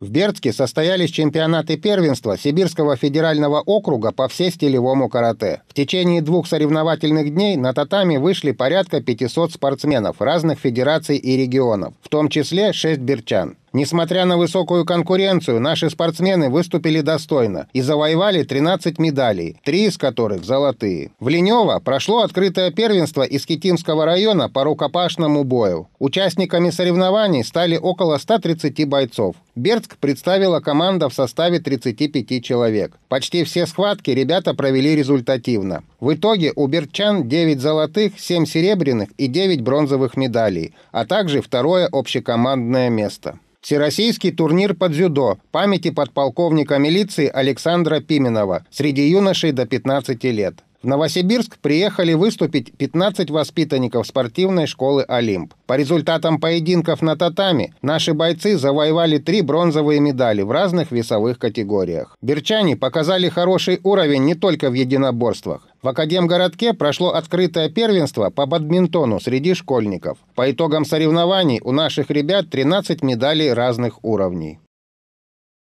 В Бердске состоялись чемпионаты первенства Сибирского федерального округа по стилевому карате. В течение двух соревновательных дней на татами вышли порядка 500 спортсменов разных федераций и регионов, в том числе 6 берчан. Несмотря на высокую конкуренцию, наши спортсмены выступили достойно и завоевали 13 медалей, три из которых золотые. В Ленево прошло открытое первенство из Китимского района по рукопашному бою. Участниками соревнований стали около 130 бойцов. Бердск представила команда в составе 35 человек. Почти все схватки ребята провели результативно. В итоге у бердчан 9 золотых, 7 серебряных и 9 бронзовых медалей, а также второе общекомандное место. Всероссийский турнир по дзюдо памяти подполковника милиции Александра Пименова среди юношей до 15 лет. В Новосибирск приехали выступить 15 воспитанников спортивной школы «Олимп». По результатам поединков на татами наши бойцы завоевали три бронзовые медали в разных весовых категориях. Берчане показали хороший уровень не только в единоборствах. В Академгородке прошло открытое первенство по бадминтону среди школьников. По итогам соревнований у наших ребят 13 медалей разных уровней.